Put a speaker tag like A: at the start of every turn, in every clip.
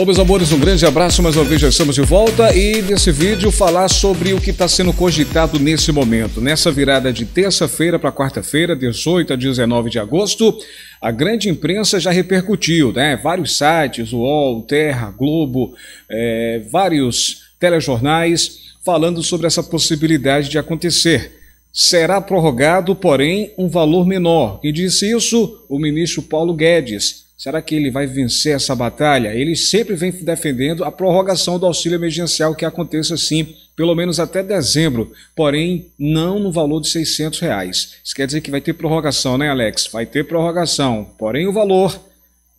A: Alô, meus amores, um grande abraço. Mais uma vez já estamos de volta e nesse vídeo falar sobre o que está sendo cogitado nesse momento. Nessa virada de terça-feira para quarta-feira, 18 a 19 de agosto, a grande imprensa já repercutiu, né? Vários sites, UOL, Terra, Globo, é, vários telejornais falando sobre essa possibilidade de acontecer será prorrogado, porém, um valor menor. Quem disse isso? O ministro Paulo Guedes. Será que ele vai vencer essa batalha? Ele sempre vem defendendo a prorrogação do auxílio emergencial que aconteça sim, pelo menos até dezembro, porém não no valor de 600 reais. Isso quer dizer que vai ter prorrogação, né, Alex? Vai ter prorrogação, porém o valor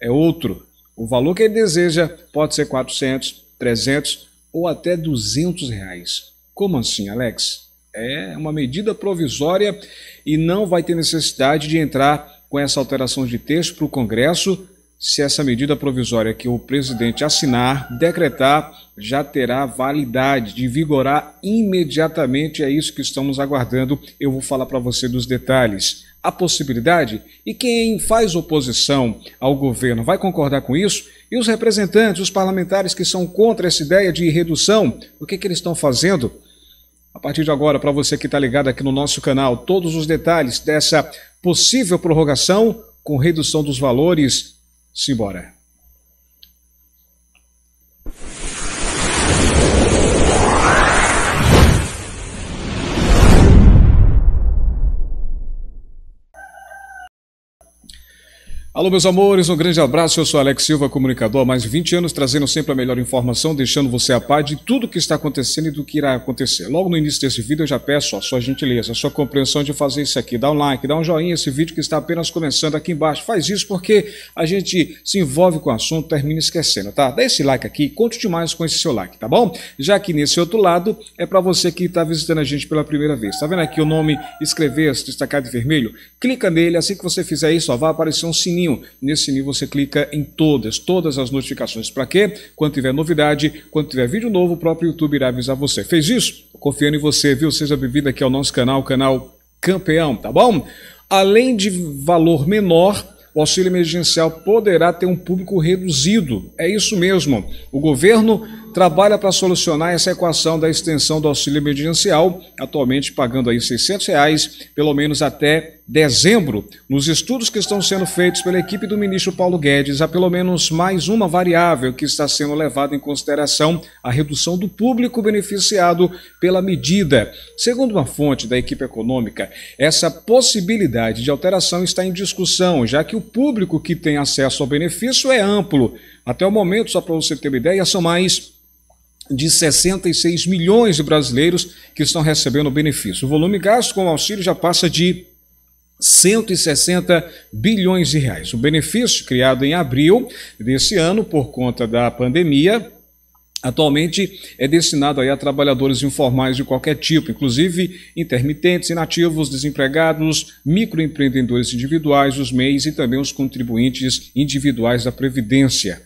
A: é outro. O valor que ele deseja pode ser 400, 300 ou até 200 reais. Como assim, Alex? É uma medida provisória e não vai ter necessidade de entrar com essa alteração de texto para o Congresso. Se essa medida provisória que o presidente assinar, decretar, já terá validade de vigorar imediatamente. É isso que estamos aguardando. Eu vou falar para você dos detalhes. A possibilidade e quem faz oposição ao governo vai concordar com isso? E os representantes, os parlamentares que são contra essa ideia de redução, o que, que eles estão fazendo? a partir de agora, para você que está ligado aqui no nosso canal, todos os detalhes dessa possível prorrogação com redução dos valores. Simbora! Alô, meus amores, um grande abraço. Eu sou Alex Silva, comunicador há mais de 20 anos, trazendo sempre a melhor informação, deixando você a par de tudo o que está acontecendo e do que irá acontecer. Logo no início desse vídeo, eu já peço a sua gentileza, a sua compreensão de fazer isso aqui. Dá um like, dá um joinha esse vídeo que está apenas começando aqui embaixo. Faz isso porque a gente se envolve com o assunto, termina esquecendo, tá? Dá esse like aqui, conte demais com esse seu like, tá bom? Já que nesse outro lado é para você que está visitando a gente pela primeira vez. Tá vendo aqui o nome escrever, destacar de vermelho? Clica nele, assim que você fizer isso, ó, vai aparecer um sininho sininho. Nesse sininho você clica em todas, todas as notificações. Para quê? Quando tiver novidade, quando tiver vídeo novo, o próprio YouTube irá avisar você. Fez isso? Confiando em você, viu? Seja bem-vindo aqui ao nosso canal, canal campeão, tá bom? Além de valor menor, o auxílio emergencial poderá ter um público reduzido. É isso mesmo. O governo trabalha para solucionar essa equação da extensão do auxílio emergencial, atualmente pagando aí R$ 600, reais, pelo menos até dezembro, nos estudos que estão sendo feitos pela equipe do ministro Paulo Guedes, há pelo menos mais uma variável que está sendo levada em consideração, a redução do público beneficiado pela medida. Segundo uma fonte da equipe econômica, essa possibilidade de alteração está em discussão, já que o público que tem acesso ao benefício é amplo. Até o momento, só para você ter uma ideia, são mais de 66 milhões de brasileiros que estão recebendo o benefício. O volume gasto com o auxílio já passa de 160 bilhões de reais. O benefício criado em abril desse ano por conta da pandemia Atualmente é destinado aí a trabalhadores informais de qualquer tipo, inclusive intermitentes, inativos, desempregados, microempreendedores individuais, os MEIs e também os contribuintes individuais da Previdência.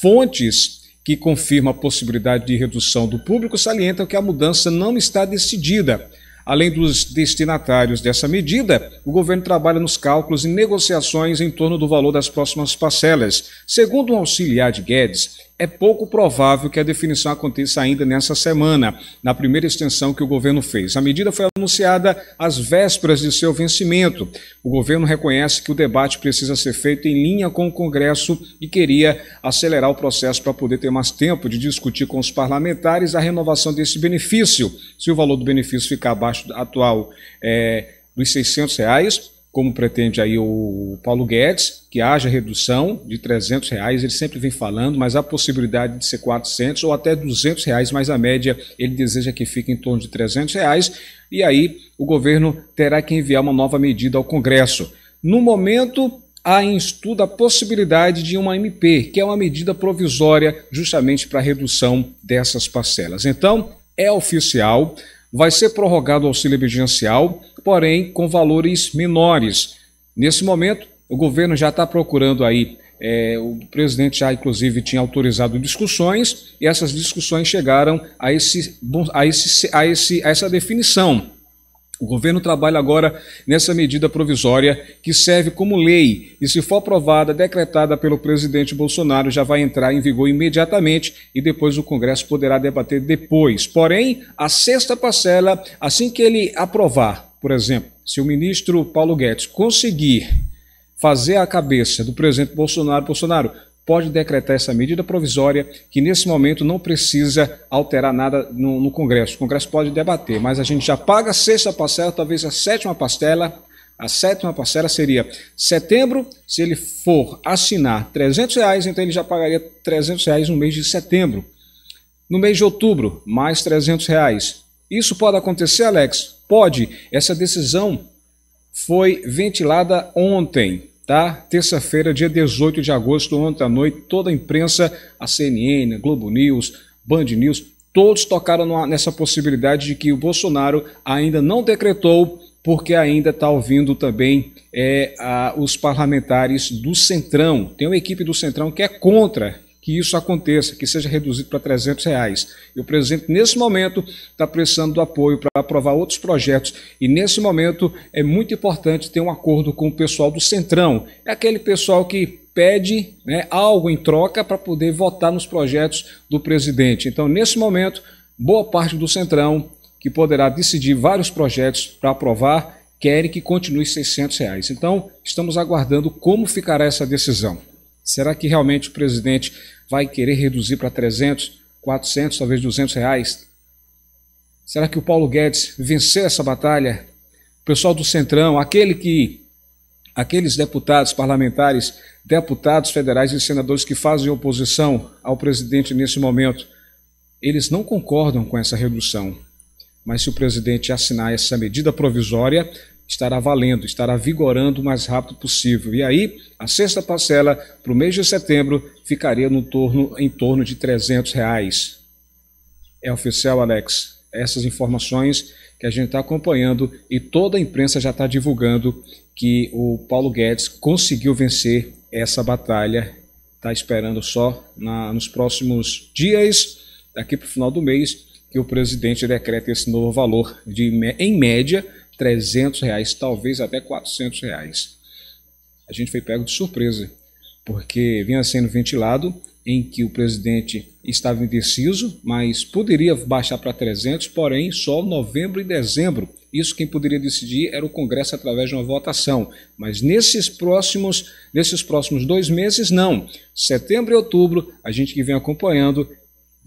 A: Fontes que confirma a possibilidade de redução do público, salientam que a mudança não está decidida. Além dos destinatários dessa medida, o governo trabalha nos cálculos e negociações em torno do valor das próximas parcelas. Segundo o um auxiliar de Guedes, é pouco provável que a definição aconteça ainda nessa semana, na primeira extensão que o governo fez. A medida foi anunciada às vésperas de seu vencimento. O governo reconhece que o debate precisa ser feito em linha com o Congresso e queria acelerar o processo para poder ter mais tempo de discutir com os parlamentares a renovação desse benefício. Se o valor do benefício ficar abaixo do atual é, dos 600 reais, como pretende aí o Paulo Guedes, que haja redução de 300 reais, ele sempre vem falando, mas há possibilidade de ser 400 ou até 200 reais, mas a média ele deseja que fique em torno de 300 reais, e aí o governo terá que enviar uma nova medida ao Congresso. No momento, há em estudo a possibilidade de uma MP, que é uma medida provisória justamente para redução dessas parcelas. Então, é oficial, vai ser prorrogado o auxílio emergencial, porém com valores menores. Nesse momento, o governo já está procurando aí, é, o presidente já inclusive tinha autorizado discussões e essas discussões chegaram a, esse, a, esse, a, esse, a essa definição. O governo trabalha agora nessa medida provisória que serve como lei e, se for aprovada, decretada pelo presidente Bolsonaro, já vai entrar em vigor imediatamente e depois o Congresso poderá debater depois. Porém, a sexta parcela, assim que ele aprovar, por exemplo, se o ministro Paulo Guedes conseguir fazer a cabeça do presidente Bolsonaro, Bolsonaro, pode decretar essa medida provisória, que nesse momento não precisa alterar nada no, no Congresso. O Congresso pode debater, mas a gente já paga a sexta parcela, talvez a sétima parcela. A sétima parcela seria setembro, se ele for assinar 300 reais, então ele já pagaria 300 reais no mês de setembro. No mês de outubro, mais 300 reais. Isso pode acontecer, Alex? Pode. Essa decisão foi ventilada ontem tá? Terça-feira, dia 18 de agosto, ontem à noite, toda a imprensa, a CNN, Globo News, Band News, todos tocaram nessa possibilidade de que o Bolsonaro ainda não decretou, porque ainda está ouvindo também é, a, os parlamentares do Centrão. Tem uma equipe do Centrão que é contra que isso aconteça, que seja reduzido para 300 reais. E o presidente, nesse momento, está precisando do apoio para aprovar outros projetos. E nesse momento é muito importante ter um acordo com o pessoal do Centrão. É aquele pessoal que pede né, algo em troca para poder votar nos projetos do presidente. Então, nesse momento, boa parte do Centrão, que poderá decidir vários projetos para aprovar, querem que continue 600 reais. Então, estamos aguardando como ficará essa decisão. Será que realmente o presidente vai querer reduzir para 300, 400, talvez 200 reais? Será que o Paulo Guedes vencer essa batalha? O pessoal do Centrão, aquele que aqueles deputados parlamentares, deputados federais e senadores que fazem oposição ao presidente nesse momento, eles não concordam com essa redução. Mas se o presidente assinar essa medida provisória, estará valendo, estará vigorando o mais rápido possível. E aí, a sexta parcela para o mês de setembro ficaria no torno, em torno de 300 reais. É oficial, Alex. Essas informações que a gente está acompanhando e toda a imprensa já está divulgando que o Paulo Guedes conseguiu vencer essa batalha. Está esperando só na, nos próximos dias, daqui para o final do mês, que o presidente decreta esse novo valor de, em média, 300 reais, talvez até 400 reais. A gente foi pego de surpresa, porque vinha sendo ventilado em que o presidente estava indeciso, mas poderia baixar para 300, porém só novembro e dezembro. Isso quem poderia decidir era o Congresso através de uma votação. Mas nesses próximos, nesses próximos dois meses, não. Setembro e outubro, a gente que vem acompanhando,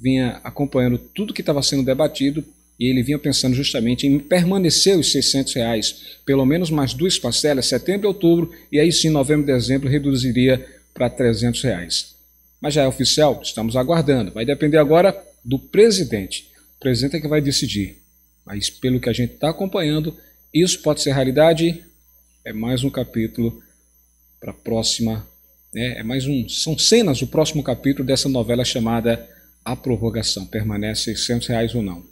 A: vinha acompanhando tudo que estava sendo debatido, e ele vinha pensando justamente em permanecer os 600 reais, pelo menos mais duas parcelas, setembro e outubro, e aí sim, novembro e dezembro, reduziria para 300 reais. Mas já é oficial, estamos aguardando. Vai depender agora do presidente. O presidente é que vai decidir. Mas pelo que a gente está acompanhando, isso pode ser realidade. É mais um capítulo para a próxima. Né? É mais um. São cenas o próximo capítulo dessa novela chamada A Prorrogação. Permanece 600 reais ou não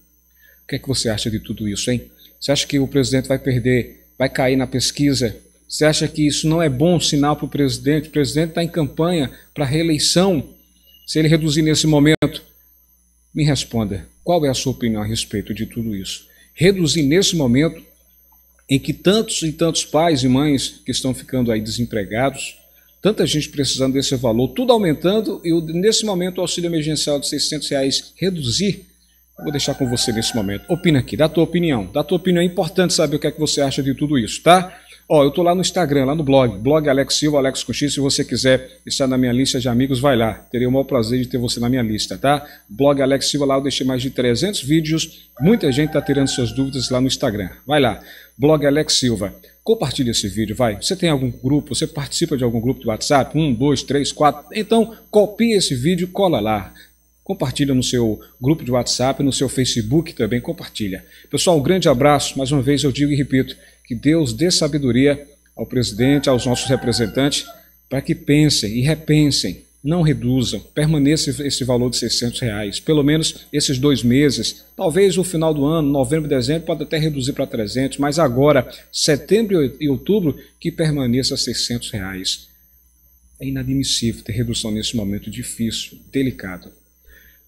A: que é que você acha de tudo isso, hein? Você acha que o presidente vai perder, vai cair na pesquisa? Você acha que isso não é bom sinal para o presidente? O presidente está em campanha para reeleição. Se ele reduzir nesse momento, me responda, qual é a sua opinião a respeito de tudo isso? Reduzir nesse momento em que tantos e tantos pais e mães que estão ficando aí desempregados, tanta gente precisando desse valor, tudo aumentando e nesse momento o auxílio emergencial de 600 reais reduzir Vou deixar com você nesse momento. Opina aqui, dá a tua opinião. Da tua opinião, é importante saber o que é que você acha de tudo isso, tá? Ó, eu tô lá no Instagram, lá no blog, blog Alex Silva, Alex com X, se você quiser estar na minha lista de amigos, vai lá. Terei o maior prazer de ter você na minha lista, tá? Blog Alex Silva, lá eu deixei mais de 300 vídeos. Muita gente tá tirando suas dúvidas lá no Instagram. Vai lá, blog Alex Silva. compartilhe esse vídeo, vai. Você tem algum grupo, você participa de algum grupo do WhatsApp? Um, dois, três, quatro. Então, copie esse vídeo, cola lá. Compartilha no seu grupo de WhatsApp, no seu Facebook também compartilha. Pessoal, um grande abraço. Mais uma vez eu digo e repito que Deus dê sabedoria ao presidente, aos nossos representantes, para que pensem e repensem, não reduzam, permaneça esse valor de 600 reais, pelo menos esses dois meses, talvez o final do ano, novembro, dezembro, pode até reduzir para 300, mas agora, setembro e outubro, que permaneça 600 reais. É inadmissível ter redução nesse momento difícil, delicado.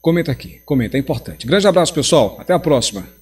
A: Comenta aqui, comenta, é importante. Grande abraço, pessoal. Até a próxima.